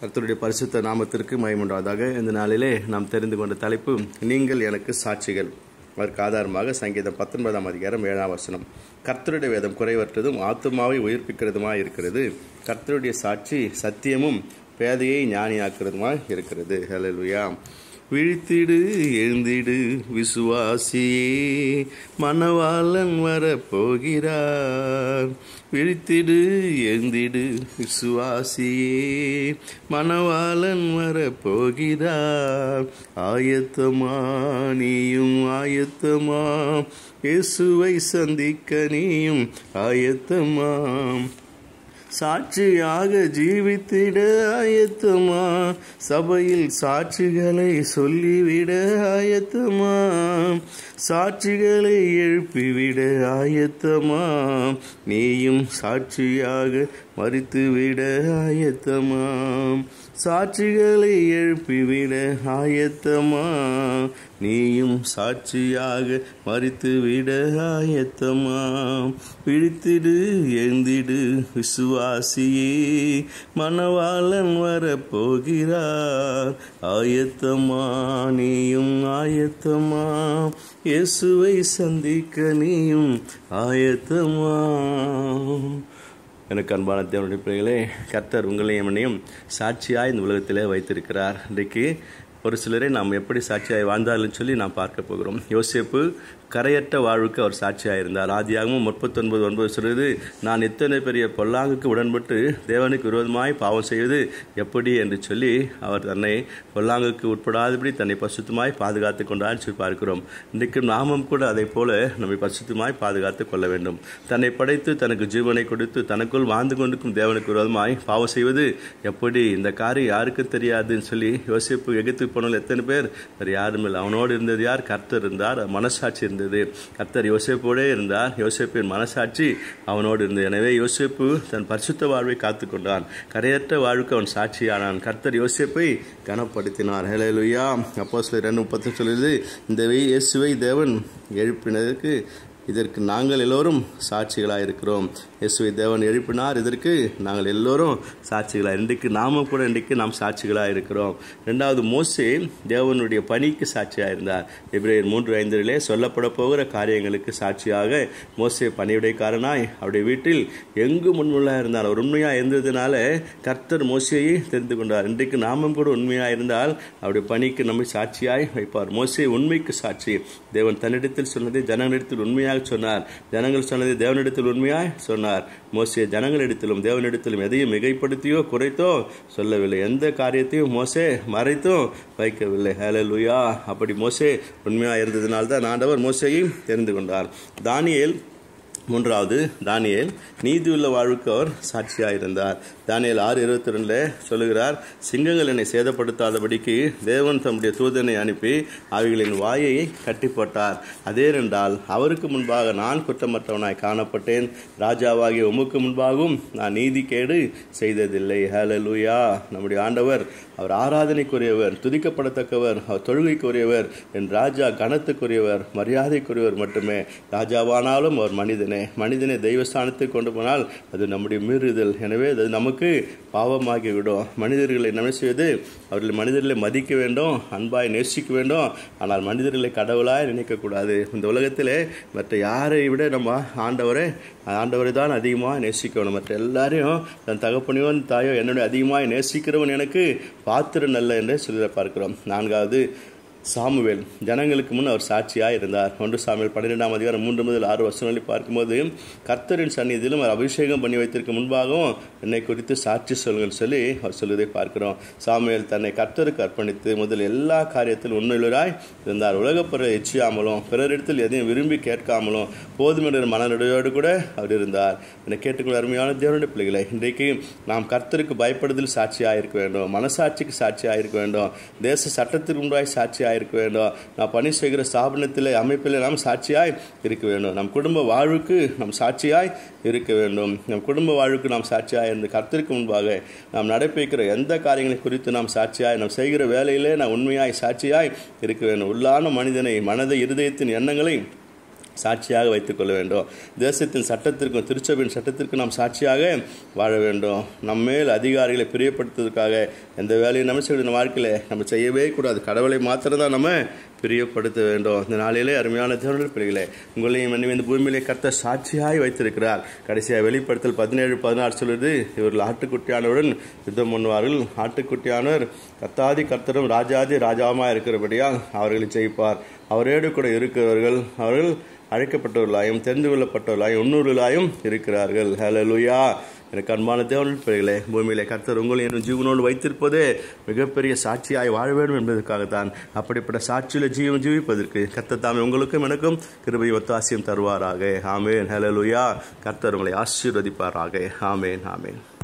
கர்த்தருடைய பரிசுத்த நாமத்திற்கு மயமுண்டாவதாக இந்த நாளிலே நாம் தெரிந்து கொண்ட தலைப்பு நீங்கள் எனக்கு சாட்சிகள் அதற்கு ஆதாரமாக சங்கீதம் பத்தொன்பதாம் அதிகாரம் ஏழாம் வசனம் கர்த்தருடைய வேதம் குறைவற்றதும் ஆத்மாவை உயிர்ப்பிக்கிறதுமாய் இருக்கிறது கர்த்தருடைய சாட்சி சத்தியமும் பேதையை ஞானியாக்குறதுமாய் இருக்கிறது ஹலலுயா விழித்திடு எழுந்திடு விசுவாசியே மணவாளன் வரப்போகிறார் விழித்திடு எழுந்திடு விசுவாசியே மணவாளன் வரப்போகிறார் ஆயத்தமா நீயும் ஆயத்தமா இயேசுவை சந்திக்க நீயும் ஆயத்தமாம் சாட்சியாக ஜீவித்திட ஆயத்துமா சபையில் சாட்சிகளை சொல்லிவிட ஆயத்துமா சாட்சிகளை எழுப்பிவிட ஆயத்தமா நீயும் சாட்சியாக மறித்துவிட ஆயத்தமா சாட்சிகளை எழுப்பிவிட ஆயத்தமா நீயும் சாட்சியாக மறித்துவிட ஆயத்தமா பிடித்திடு எழுந்திடு விசுவாசியே மணவாளன் வரப்போகிறார் ஆயத்தமா நீயும் ஆயத்தமா இயேசுவை சந்திக்க நீயும் ஆயத்தமா எனக்கு அன்பான தேவனுடைய பிள்ளைகளே கர்த்தர் உங்களையும் என்னையும் சாட்சியாக இந்த உலகத்திலே வைத்திருக்கிறார் இன்றைக்கு ஒரு சிலரை நாம் எப்படி சாட்சியாக வாழ்ந்தாலும் சொல்லி நாம் பார்க்க போகிறோம் யோசிப்பு கரையற்ற வாழ்வுக்கு அவர் சாட்சியாக இருந்தார் ஆதியாகவும் முப்பத்தொன்பது ஒன்பது சொல்வது நான் இத்தனை பெரிய பொல்லாங்குக்கு உடன்பட்டு தேவனுக்கு விரோதமாய் பாவம் செய்வது எப்படி என்று சொல்லி அவர் தன்னை பொல்லாங்குக்கு உட்படாதபடி தன்னை பசுத்தமாய் பாதுகாத்து கொண்டார் சொல்லி பார்க்கிறோம் இன்றைக்கு நாமம் கூட அதை போல நம்மை பசுத்தமாய் பாதுகாத்து கொள்ள வேண்டும் தன்னை படைத்து தனக்கு ஜீவனை கொடுத்து தனக்குள் வாழ்ந்து கொண்டிருக்கும் தேவனுக்கு விரோதமாய் பாவம் செய்வது எப்படி இந்த காரியம் யாருக்கும் தெரியாதுன்னு சொல்லி யோசிப்பு எகித்து பண்ணல எத்தனை பேர் வேறு யாரும் இல்லை அவனோடு இருந்தது யார் கர்த்தர் இருந்தார் மனசாட்சி இருந்தது கர்த்தர் யோசிப்போடே இருந்தார் யோசிப்பின் மனசாட்சி அவனோடு இருந்தது எனவே யோசிப்பு தன் பரிசுத்த வாழ்வை காத்து கொண்டான் கரையற்ற வாழ்வுக்கு அவன் சாட்சியானான் கர்த்தர் யோசிப்பை கனப்படுத்தினார் ஹேலையா அப்போ சில ரெண்டு முப்பத்தி சொல்லுது இந்த இயேசுவை தேவன் எழுப்பினதற்கு இதற்கு நாங்கள் எல்லோரும் சாட்சிகளாக இருக்கிறோம் இயேசுவை தேவன் எழுப்பினார் இதற்கு நாங்கள் எல்லோரும் சாட்சிகளாக இன்றைக்கு நாம கூட இன்றைக்கு நாம் சாட்சிகளாக இருக்கிறோம் ரெண்டாவது மோசி தேவனுடைய பணிக்கு சாட்சியாக இருந்தார் பிப்ரவரி மூன்று ஐந்திலே சொல்லப்பட போகிற காரியங்களுக்கு சாட்சியாக மோசே பணியுடைக்காரனாய் அவருடைய வீட்டில் எங்கு முன்முள்ளாக இருந்தார் அவர் உண்மையாக இருந்ததுனால கர்த்தர் மோசையை தெரிந்து கொண்டார் இன்றைக்கு நாமும் கூட உண்மையாக இருந்தால் அவருடைய பணிக்கு நம்மை சாட்சியாய் வைப்பார் மோசே உண்மைக்கு சாட்சி தேவன் தன்னிடத்தில் சொன்னதை ஜனங்களிடத்தில் உண்மையாக சொன்னார் ஜனங்கள் சொன்னதை தேவனிடத்தில் உண்மையாய் சொன்னார் சொன்னார் மோசே ஜனங்களிடத்திலும் தேவனிடத்திலும் எதையும் மிகைப்படுத்தியோ குறைத்தோ சொல்லவில்லை எந்த காரியத்தையும் மோசே மறைத்தும் வைக்கவில்லை ஹலே லுயா அப்படி மோசே உண்மையாக இருந்ததுனால்தான் ஆண்டவர் மோசையும் தெரிந்து கொண்டார் தானியல் மூன்றாவது தானியல் நீதியுள்ள வாழ்வுக்கு அவர் சாட்சியாக இருந்தார் தானியல் ஆறு இருபத்தி ரெண்டில் சொல்லுகிறார் சிங்கங்கள் என்னை சேதப்படுத்தாதபடிக்கு தேவன் தம்முடைய தூதனை அனுப்பி அவைகளின் வாயை கட்டிப்பட்டார் என்றால் அவருக்கு முன்பாக நான் குற்றமற்றவனாய் காணப்பட்டேன் ராஜாவாகிய உமக்கு முன்பாகவும் நான் நீதி கேடு செய்ததில்லை ஹலலூயா நம்முடைய ஆண்டவர் அவர் ஆராதனைக்குரியவர் துதிக்கப்படத்தக்கவர் அவர் தொழுகைக்குரியவர் என் ராஜா கனத்துக்குரியவர் மரியாதைக்குரியவர் மட்டுமே ராஜாவானாலும் அவர் மனிதனே தேவனே மனிதனை தெய்வஸ்தானத்துக்கு கொண்டு போனால் அது நம்முடைய மீறுதல் எனவே அது நமக்கு பாவமாகிவிடும் மனிதர்களை என்ன செய்வது அவர்கள் மனிதர்களை மதிக்க வேண்டும் அன்பாய் நேசிக்க வேண்டும் ஆனால் மனிதர்களை கடவுளாய் நினைக்கக்கூடாது இந்த உலகத்தில் மற்ற யாரை விட நம்ம ஆண்டவரை ஆண்டவரை தான் அதிகமாக நேசிக்கணும் மற்ற எல்லாரையும் தன் தகப்பனையோ தாயோ என்னுடைய அதிகமாக நேசிக்கிறவன் எனக்கு பாத்திரம் நல்ல என்று சொல்லி பார்க்கிறோம் நான்காவது சாமுவேல் ஜனங்களுக்கு முன் அவர் சாட்சியாக இருந்தார் ஒன்று சாமுவேல் பன்னிரெண்டாம் அதிகாரம் மூன்று முதல் ஆறு வருஷங்களில் பார்க்கும்போது கர்த்தரின் சன்னிதியிலும் அவர் அபிஷேகம் பண்ணி வைத்திருக்க முன்பாகவும் என்னை குறித்து சாட்சி சொல்லுங்கள் சொல்லி அவர் சொல்வதை பார்க்கிறோம் சாமுவேல் தன்னை கர்த்தருக்கு அர்ப்பணித்து முதல் எல்லா காரியத்தில் உண்மையுள்ளராய் இருந்தார் உலகப்புற எச்சியாமலும் பிறரிடத்தில் எதையும் விரும்பி கேட்காமலும் போதுமென்ற மனநிலையோடு கூட அவர் இருந்தார் என்னை கேட்டுக்கொள்ள அருமையான தேவனுடைய பிள்ளைகளை இன்றைக்கு நாம் கர்த்தருக்கு பயப்படுதல் சாட்சியாக இருக்க வேண்டும் மனசாட்சிக்கு சாட்சியாக இருக்க வேண்டும் தேச சட்டத்திற்கு முன்பாய் சாட்சியாக சாட்சியாக இருக்க வேண்டும் நான் பணி செய்கிற ஸ்தாபனத்தில் அமைப்பில் நாம் சாட்சியாய் இருக்க வேண்டும் நம் குடும்ப வாழ்வுக்கு நாம் சாட்சியாய் இருக்க வேண்டும் நம் குடும்ப வாழ்வுக்கு நாம் சாட்சியாக இருந்து கருத்திற்கு முன்பாக நாம் நடைபெறுகிற எந்த காரியங்களை குறித்து நாம் சாட்சியாய் நாம் செய்கிற வேலையிலே நான் உண்மையாய் சாட்சியாய் இருக்க வேண்டும் உள்ளான மனிதனை மனதை இருதயத்தின் எண்ணங்களை சாட்சியாக வைத்துக்கொள்ள வேண்டும் தேசத்தின் சட்டத்திற்கும் திருச்சபையின் சட்டத்திற்கும் நாம் சாட்சியாக வாழ வேண்டும் நம் மேல் அதிகாரிகளை பிரியப்படுத்துவதற்காக எந்த வேலையும் நம்ம செய்ய வாழ்க்கையில் நம்ம செய்யவே கூடாது கடவுளை மாத்திரம்தான் நம்ம பிரியப்படுத்த வேண்டும் இந்த நாளிலே அருமையான தேவர்கள் பிள்ளைகளே உங்களையும் இந்த பூமியிலே கத்த சாட்சியாய் வைத்திருக்கிறார் கடைசியாக வெளிப்படுத்தல் பதினேழு பதினாறு சொல்வது இவர்கள் ஆட்டுக்குட்டியானவுடன் யுத்தம் பண்ணுவார்கள் ஆட்டுக்குட்டியானவர் கத்தாதி கர்த்தரும் ராஜாதி ராஜாவாக இருக்கிறபடியால் அவர்களை ஜெயிப்பார் அவரேடு கூட இருக்கிறவர்கள் அவர்கள் அழைக்கப்பட்டவர்களாயும் தெரிந்து கொள்ளப்பட்டவர்களாயும் இன்னொருலாயும் இருக்கிறார்கள் ஹலோ லுயா எனக்கு அன்பான தேவன் பிள்ளைகளே பூமியிலே கர்த்தர் உங்கள் என் ஜீவனோடு வைத்திருப்பது மிகப்பெரிய சாட்சியாய் வாழ வேண்டும் என்பதற்காகத்தான் அப்படிப்பட்ட சாட்சியில் ஜீவன் ஜீவிப்பதற்கு கர்த்தர் தாமே உங்களுக்கும் எனக்கும் கிருபை ஒத்தாசியம் தருவாராக ஆமேன் ஹலலுயா கர்த்தர் உங்களை ஆசீர்வதிப்பாராக ஆமேன் ஆமேன்